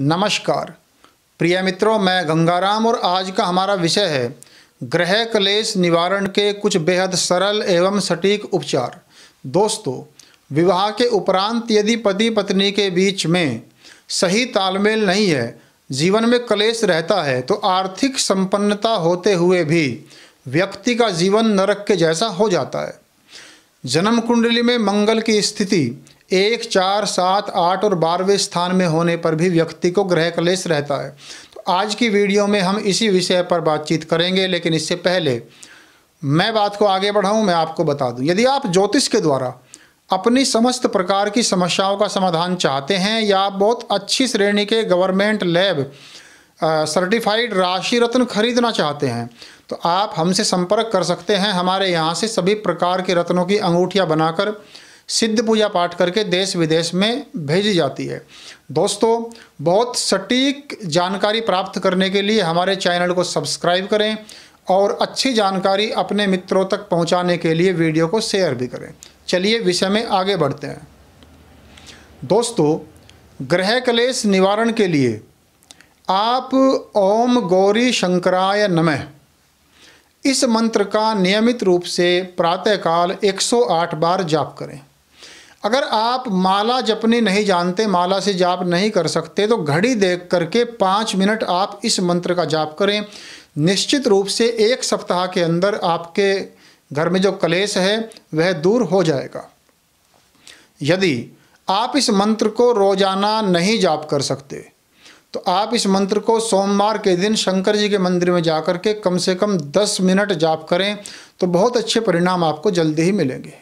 नमस्कार प्रिय मित्रों मैं गंगाराम और आज का हमारा विषय है ग्रह क्लेश निवारण के कुछ बेहद सरल एवं सटीक उपचार दोस्तों विवाह के उपरांत यदि पति पत्नी के बीच में सही तालमेल नहीं है जीवन में क्लेश रहता है तो आर्थिक संपन्नता होते हुए भी व्यक्ति का जीवन नरक के जैसा हो जाता है जन्म कुंडली में मंगल की स्थिति एक चार सात आठ और बारहवें स्थान में होने पर भी व्यक्ति को ग्रह क्लेश रहता है तो आज की वीडियो में हम इसी विषय पर बातचीत करेंगे लेकिन इससे पहले मैं बात को आगे बढ़ाऊं मैं आपको बता दूं यदि आप ज्योतिष के द्वारा अपनी समस्त प्रकार की समस्याओं का समाधान चाहते हैं या आप बहुत अच्छी श्रेणी के गवर्नमेंट लैब सर्टिफाइड राशि रत्न खरीदना चाहते हैं तो आप हमसे संपर्क कर सकते हैं हमारे यहाँ से सभी प्रकार के रत्नों की अंगूठियाँ बनाकर सिद्ध पूजा पाठ करके देश विदेश में भेजी जाती है दोस्तों बहुत सटीक जानकारी प्राप्त करने के लिए हमारे चैनल को सब्सक्राइब करें और अच्छी जानकारी अपने मित्रों तक पहुंचाने के लिए वीडियो को शेयर भी करें चलिए विषय में आगे बढ़ते हैं दोस्तों ग्रह क्लेश निवारण के लिए आप ओम गौरी शंकराय नमः इस मंत्र का नियमित रूप से प्रातःकाल 108 बार जाप करें अगर आप माला जपनी नहीं जानते माला से जाप नहीं कर सकते तो घड़ी देख करके पाँच मिनट आप इस मंत्र का जाप करें निश्चित रूप से एक सप्ताह के अंदर आपके घर में जो कलेश है वह दूर हो जाएगा यदि आप इस मंत्र को रोजाना नहीं जाप कर सकते तो आप इस मंत्र को सोमवार के दिन शंकर जी के मंदिर में जा कर के कम से कम 10 मिनट जाप करें तो बहुत अच्छे परिणाम आपको जल्दी ही मिलेंगे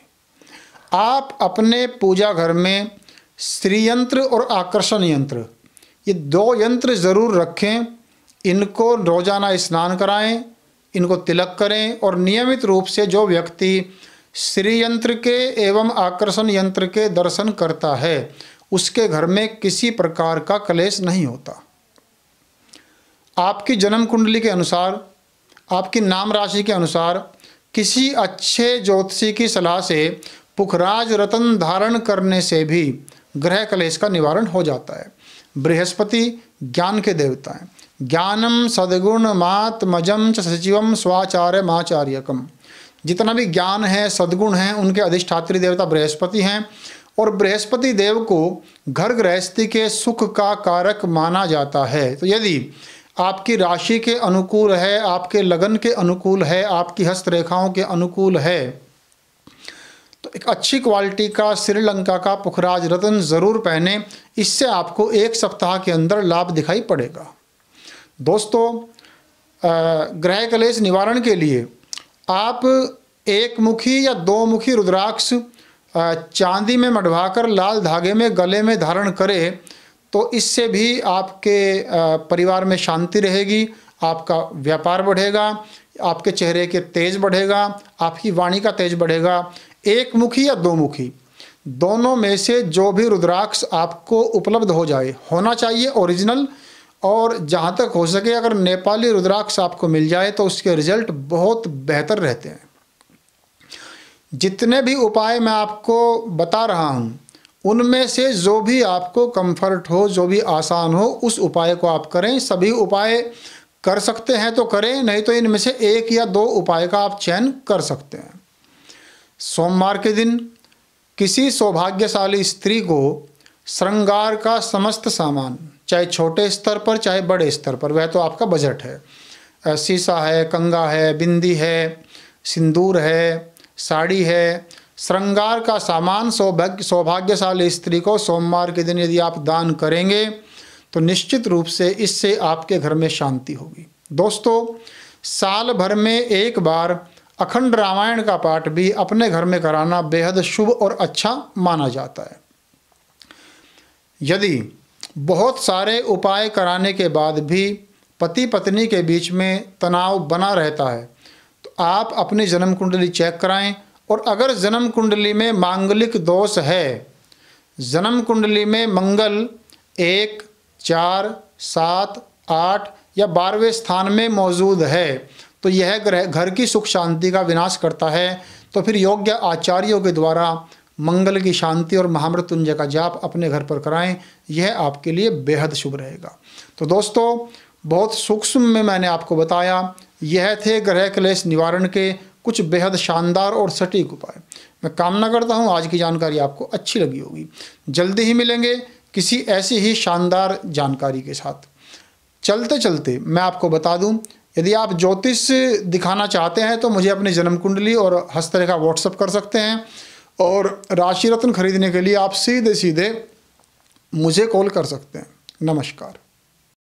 आप अपने पूजा घर में श्री यंत्र और आकर्षण यंत्र ये दो यंत्र ज़रूर रखें इनको रोज़ाना स्नान कराएं इनको तिलक करें और नियमित रूप से जो व्यक्ति श्री यंत्र के एवं आकर्षण यंत्र के दर्शन करता है उसके घर में किसी प्रकार का क्लेश नहीं होता आपकी जन्म कुंडली के अनुसार आपकी नाम राशि के अनुसार किसी अच्छे ज्योतिषी की सलाह से पुखराज रतन धारण करने से भी ग्रह कलेश का निवारण हो जाता है बृहस्पति ज्ञान के देवता हैं ज्ञानम सदगुण मातमजम च सचिवम स्वाचार्य माचार्यकम जितना भी ज्ञान है सदगुण है उनके अधिष्ठात्री देवता बृहस्पति हैं और बृहस्पति देव को घर गृहस्थी के सुख का कारक माना जाता है तो यदि आपकी राशि के अनुकूल है आपके लगन के अनुकूल है आपकी हस्तरेखाओं के अनुकूल है तो एक अच्छी क्वालिटी का श्रीलंका का पुखराज रत्न ज़रूर पहने इससे आपको एक सप्ताह के अंदर लाभ दिखाई पड़ेगा दोस्तों ग्रह कलेश निवारण के लिए आप एक मुखी या दो मुखी रुद्राक्ष चांदी में मढ़वाकर लाल धागे में गले में धारण करें तो इससे भी आपके परिवार में शांति रहेगी आपका व्यापार बढ़ेगा आपके चेहरे के तेज बढ़ेगा आपकी वाणी का तेज बढ़ेगा एक मुखी या दो मुखी दोनों में से जो भी रुद्राक्ष आपको उपलब्ध हो जाए होना चाहिए ओरिजिनल और जहाँ तक हो सके अगर नेपाली रुद्राक्ष आपको मिल जाए तो उसके रिजल्ट बहुत बेहतर रहते हैं जितने भी उपाय मैं आपको बता रहा हूँ उनमें से जो भी आपको कंफर्ट हो जो भी आसान हो उस उपाय को आप करें सभी उपाय कर सकते हैं तो करें नहीं तो इनमें से एक या दो उपाय का आप चयन कर सकते हैं सोमवार के दिन किसी सौभाग्यशाली स्त्री को श्रृंगार का समस्त सामान चाहे छोटे स्तर पर चाहे बड़े स्तर पर वह तो आपका बजट है शीशा है कंगा है बिंदी है सिंदूर है साड़ी है श्रृंगार का सामान सौभाग्य सौभाग्यशाली स्त्री को सोमवार के दिन यदि आप दान करेंगे तो निश्चित रूप से इससे आपके घर में शांति होगी दोस्तों साल भर में एक बार अखंड रामायण का पाठ भी अपने घर में कराना बेहद शुभ और अच्छा माना जाता है यदि बहुत सारे उपाय कराने के बाद भी पति पत्नी के बीच में तनाव बना रहता है तो आप अपनी जन्म कुंडली चेक कराएं और अगर जन्म कुंडली में मांगलिक दोष है जन्म कुंडली में मंगल एक चार सात आठ या बारहवें स्थान में मौजूद है तो यह ग्रह घर की सुख शांति का विनाश करता है तो फिर योग्य आचार्यों के द्वारा मंगल की शांति और महामृत्युंजय का जाप अपने घर पर कराएं यह आपके लिए बेहद शुभ रहेगा तो दोस्तों बहुत सूक्ष्म में मैंने आपको बताया यह थे ग्रह क्लेश निवारण के कुछ बेहद शानदार और सटीक उपाय मैं कामना करता हूँ आज की जानकारी आपको अच्छी लगी होगी जल्दी ही मिलेंगे किसी ऐसी ही शानदार जानकारी के साथ चलते चलते मैं आपको बता दूं यदि आप ज्योतिष दिखाना चाहते हैं तो मुझे अपनी जन्म कुंडली और हस्तरेखा व्हाट्सअप कर सकते हैं और राशि रत्न खरीदने के लिए आप सीधे सीधे मुझे कॉल कर सकते हैं नमस्कार